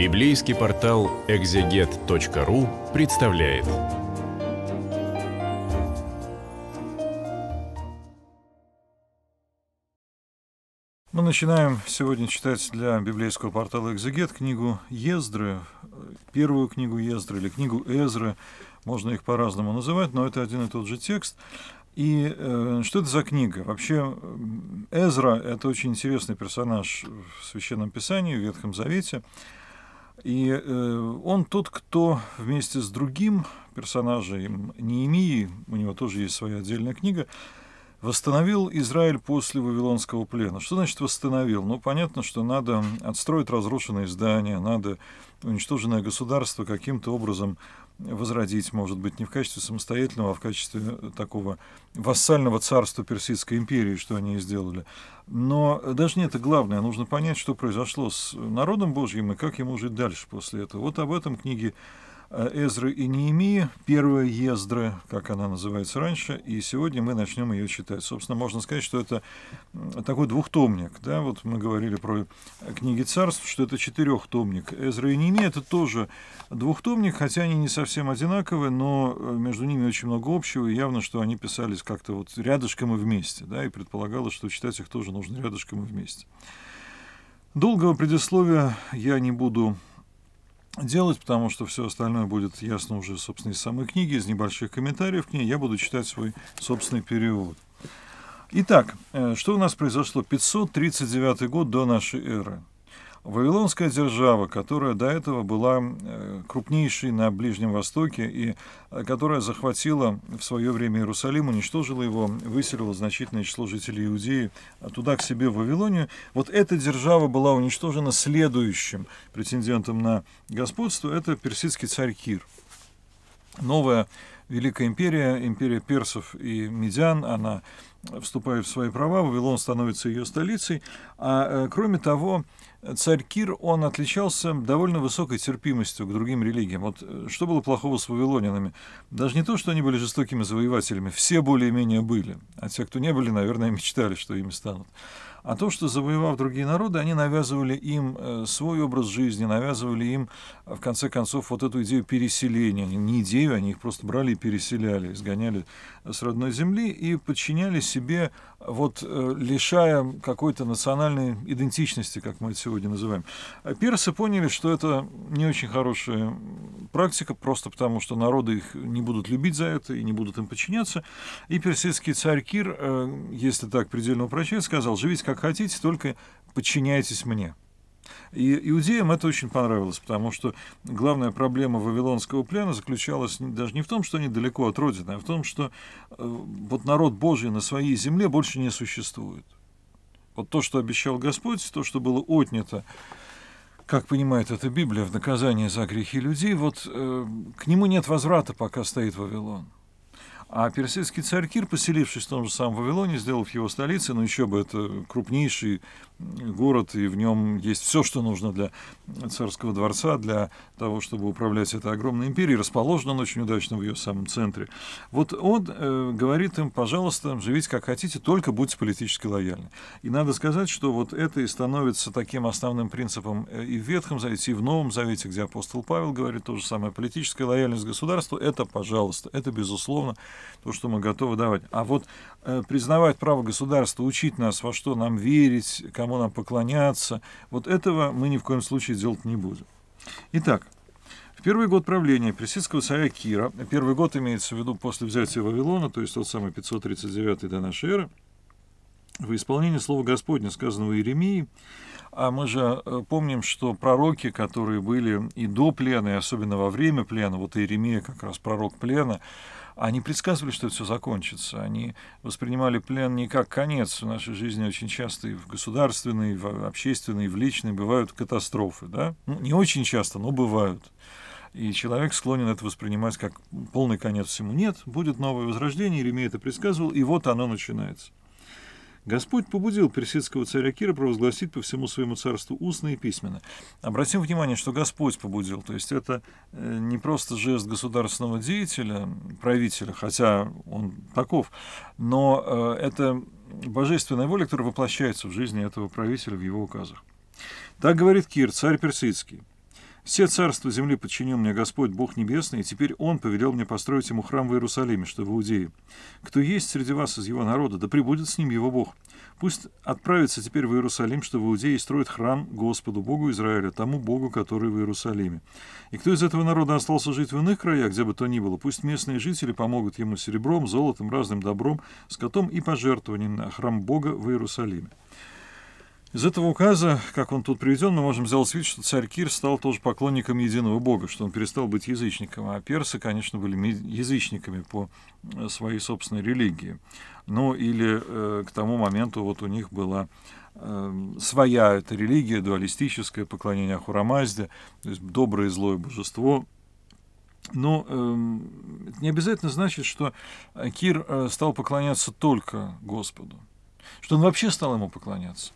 Библейский портал экзегет.ру представляет. Мы начинаем сегодня читать для библейского портала «Экзегет» книгу Ездры, первую книгу Ездры или книгу Эзры, можно их по-разному называть, но это один и тот же текст. И э, что это за книга? Вообще, Эзра — это очень интересный персонаж в Священном Писании, в Ветхом Завете. И э, он тот, кто вместе с другим персонажем Неемии, у него тоже есть своя отдельная книга, восстановил Израиль после Вавилонского плена. Что значит восстановил? Ну, понятно, что надо отстроить разрушенные здания, надо уничтоженное государство каким-то образом возродить, может быть, не в качестве самостоятельного, а в качестве такого вассального царства Персидской империи, что они и сделали. Но даже не это главное, а нужно понять, что произошло с народом Божьим и как ему жить дальше после этого. Вот об этом книги Э, Эзры и Неемии, первая Ездры, как она называется раньше, и сегодня мы начнем ее читать. Собственно, можно сказать, что это такой двухтомник, да, вот мы говорили про книги царств, что это четырехтомник. Эзра и Неемия это тоже двухтомник, хотя они не совсем одинаковые, но э, между ними очень много общего, и явно, что они писались как-то вот рядышком и вместе, да, и предполагалось, что читать их тоже нужно рядышком и вместе. Долгого предисловия я не буду делать, потому что все остальное будет ясно уже, собственно, из самой книги, из небольших комментариев к ней. Я буду читать свой собственный перевод. Итак, э, что у нас произошло? 539 год до нашей эры. Вавилонская держава, которая до этого была э, крупнейшей на Ближнем Востоке и э, которая захватила в свое время Иерусалим, уничтожила его, выселила значительное число жителей Иудеи а туда к себе в Вавилонию. Вот эта держава была уничтожена следующим претендентом на господство, это персидский царь Кир новая Великая империя, империя персов и медиан, она вступает в свои права, Вавилон становится ее столицей. А э, кроме того, царь Кир, он отличался довольно высокой терпимостью к другим религиям. Вот э, что было плохого с вавилонянами? Даже не то, что они были жестокими завоевателями, все более-менее были. А те, кто не были, наверное, мечтали, что ими станут а то, что, завоевав другие народы, они навязывали им э, свой образ жизни, навязывали им, э, в конце концов, вот эту идею переселения. Не идею, они их просто брали и переселяли, изгоняли с родной земли и подчиняли себе вот э, лишая какой-то национальной идентичности, как мы это сегодня называем. Э, Персы поняли, что это не очень хорошая практика, просто потому что народы их не будут любить за это и не будут им подчиняться. И персидский царь Кир, э, если так предельно упрощать, сказал, живите как хотите, только подчиняйтесь мне. И иудеям это очень понравилось, потому что главная проблема вавилонского плена заключалась даже не в том, что они далеко от Родины, а в том, что э, вот народ Божий на своей земле больше не существует. Вот то, что обещал Господь, то, что было отнято, как понимает эта Библия, в наказание за грехи людей, вот э, к нему нет возврата, пока стоит Вавилон. А персидский царь Кир, поселившись в том же самом Вавилоне, сделав его столицей, ну еще бы это крупнейший город, и в нем есть все, что нужно для царского дворца, для того, чтобы управлять этой огромной империей, расположен он очень удачно в ее самом центре. Вот он э, говорит им, пожалуйста, живите как хотите, только будьте политически лояльны. И надо сказать, что вот это и становится таким основным принципом э, и в Ветхом Завете, и в Новом Завете, где апостол Павел говорит то же самое, политическая лояльность государству – это, пожалуйста, это безусловно, то, что мы готовы давать. А вот э, признавать право государства, учить нас, во что нам верить, кому нам поклоняться, вот этого мы ни в коем случае делать не будем. Итак, в первый год правления персидского царя Кира, первый год имеется в виду после взятия Вавилона, то есть тот самый 539 до нашей эры, в исполнении слова Господня, сказанного Иеремии, а мы же э, помним, что пророки, которые были и до плена, и особенно во время плена, вот Иеремия как раз пророк плена, они предсказывали, что это все закончится. Они воспринимали плен не как конец. В нашей жизни очень часто и в государственной, и в общественной, и в личной бывают катастрофы. Да? Ну, не очень часто, но бывают. И человек склонен это воспринимать как полный конец всему. Нет, будет новое возрождение, Еремей это предсказывал, и вот оно начинается. Господь побудил персидского царя Кира провозгласить по всему своему царству устно и письменно. Обратим внимание, что Господь побудил, то есть это э, не просто жест государственного деятеля, правителя, хотя он таков, но э, это божественная воля, которая воплощается в жизни этого правителя в его указах. Так говорит Кир, царь персидский. Все царства земли подчинил мне Господь, Бог Небесный, и теперь Он повелел мне построить Ему храм в Иерусалиме, что в Иудее. Кто есть среди вас из Его народа, да прибудет с ним Его Бог. Пусть отправится теперь в Иерусалим, что в Иудее, и строит храм Господу, Богу Израиля, тому Богу, который в Иерусалиме. И кто из этого народа остался жить в иных краях, где бы то ни было, пусть местные жители помогут ему серебром, золотом, разным добром, скотом и пожертвованием на храм Бога в Иерусалиме. Из этого указа, как он тут приведен, мы можем сделать вид, что царь Кир стал тоже поклонником единого бога, что он перестал быть язычником, а персы, конечно, были язычниками по э, своей собственной религии. Ну или э, к тому моменту вот у них была э, своя эта религия, дуалистическое поклонение Ахурамазде, то есть доброе и злое божество, но ну, эм, э, не обязательно значит, что э, Кир э, стал поклоняться только Господу, что он вообще стал ему поклоняться.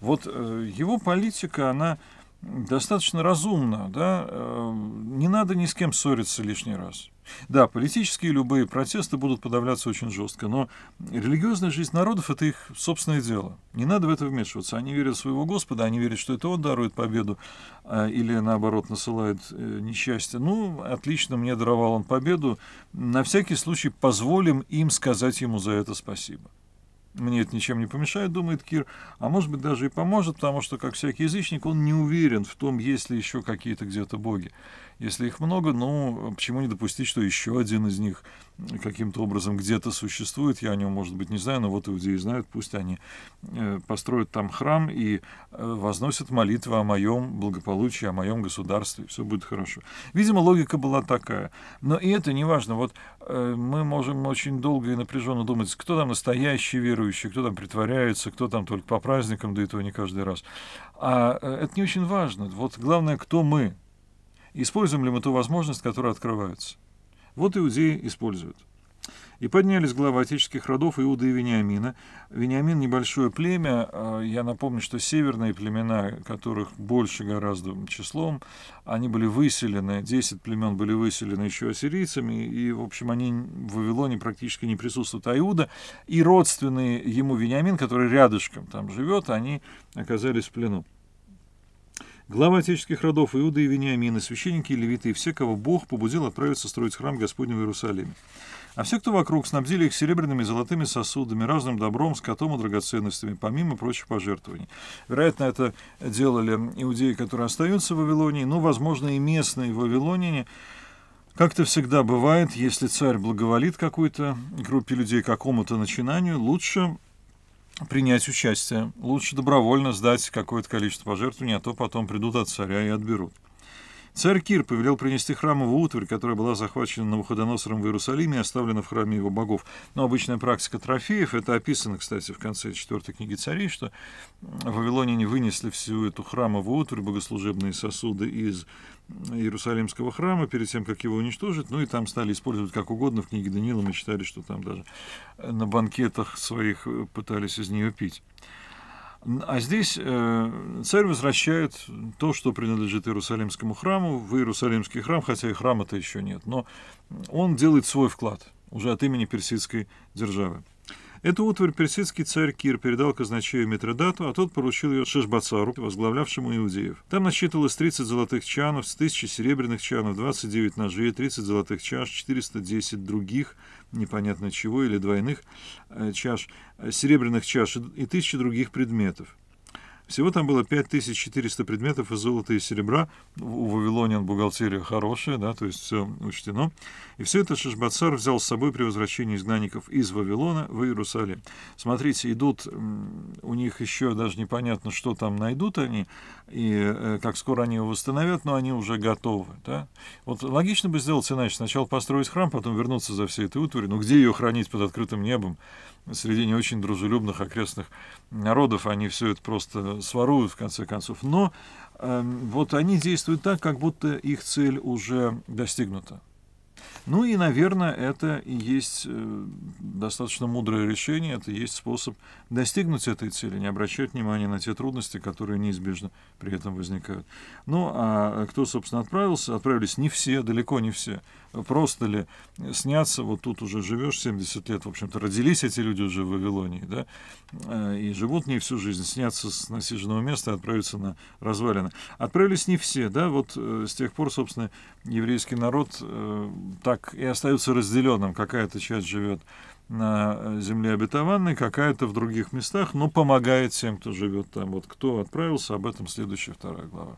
Вот э, его политика, она достаточно разумна, да, э, не надо ни с кем ссориться лишний раз. Да, политические любые протесты будут подавляться очень жестко, но религиозная жизнь народов – это их собственное дело. Не надо в это вмешиваться. Они верят в своего Господа, они верят, что это Он дарует победу э, или, наоборот, насылает несчастье. Ну, отлично, мне даровал Он победу. На всякий случай позволим им сказать Ему за это спасибо мне это ничем не помешает, думает Кир, а может быть даже и поможет, потому что, как всякий язычник, он не уверен в том, есть ли еще какие-то где-то боги. Если их много, ну, почему не допустить, что еще один из них каким-то образом где-то существует, я о нем, может быть, не знаю, но вот иудеи знают, пусть они э, построят там храм и э, возносят молитвы о моем благополучии, о моем государстве, все будет хорошо. Видимо, логика была такая. Но и это не важно. Вот э, мы можем очень долго и напряженно думать, кто там настоящий верующий, верующие, кто там притворяется, кто там только по праздникам, да и то не каждый раз. А э, это не очень важно. Вот главное, кто мы. Используем ли мы ту возможность, которая открывается. Вот иудеи используют. И поднялись главы отеческих родов Иуда и Вениамина. Вениамин – небольшое племя. А, я напомню, что северные племена, которых больше гораздо числом, они были выселены, 10 племен были выселены еще ассирийцами, и, в общем, они в Вавилоне практически не присутствуют. А Иуда и родственные ему Вениамин, который рядышком там живет, они оказались в плену. Глава отеческих родов Иуда и Вениамина, священники и левиты, и все, кого Бог побудил отправиться строить храм Господню в Иерусалиме. А все, кто вокруг, снабдили их серебряными и золотыми сосудами, разным добром, скотом и драгоценностями, помимо прочих пожертвований. Вероятно, это делали иудеи, которые остаются в Вавилонии, но, возможно, и местные вавилоняне, как то всегда бывает, если царь благоволит какой-то группе людей, какому-то начинанию, лучше принять участие. Лучше добровольно сдать какое-то количество пожертвований, а то потом придут от царя и отберут. Царь Кир повелел принести храмовую утварь, которая была захвачена Навуходоносором в Иерусалиме и оставлена в храме его богов. Но обычная практика трофеев, это описано, кстати, в конце четвертой книги царей, что в Вавилоне не вынесли всю эту храмовую утварь, богослужебные сосуды из Иерусалимского храма перед тем, как его уничтожить. Ну и там стали использовать как угодно. В книге Даниила мы читали, что там даже на банкетах своих пытались из нее пить. А здесь э, царь возвращает то, что принадлежит Иерусалимскому храму, в Иерусалимский храм, хотя и храма-то еще нет. Но он делает свой вклад уже от имени персидской державы. Эту утварь персидский царь Кир передал казначею Митродату, а тот поручил ее Шашбацару, возглавлявшему иудеев. Там насчитывалось 30 золотых чанов, с 1000 серебряных чанов, 29 ножей, 30 золотых чаш, 410 других, непонятно чего, или двойных э, чаш, э, серебряных чаш и 1000 других предметов. Всего там было 5400 предметов из золота и серебра. У Вавилониан бухгалтерия хорошая, да, то есть все учтено. И все это Шишбацар взял с собой при возвращении изгнанников из Вавилона в Иерусалим. Смотрите, идут, у них еще даже непонятно, что там найдут они, и э, как скоро они его восстановят, но они уже готовы. Да? Вот логично бы сделать иначе. Сначала построить храм, потом вернуться за всей этой утварью. Ну, где ее хранить под открытым небом? Среди не очень дружелюбных окрестных народов они все это просто своруют, в конце концов. Но эм, вот они действуют так, как будто их цель уже достигнута. Ну и, наверное, это и есть э, достаточно мудрое решение, это и есть способ достигнуть этой цели, не обращать внимания на те трудности, которые неизбежно при этом возникают. Ну, а кто, собственно, отправился? Отправились не все, далеко не все. Просто ли сняться, вот тут уже живешь 70 лет, в общем-то, родились эти люди уже в Вавилонии, да, э, и живут не всю жизнь, сняться с насиженного места и отправиться на развалины. Отправились не все, да, вот э, с тех пор, собственно, еврейский народ так так и остается разделенным. Какая-то часть живет на э, земле обетованной, какая-то в других местах, но помогает тем, кто живет там. Вот кто отправился, об этом следующая вторая глава.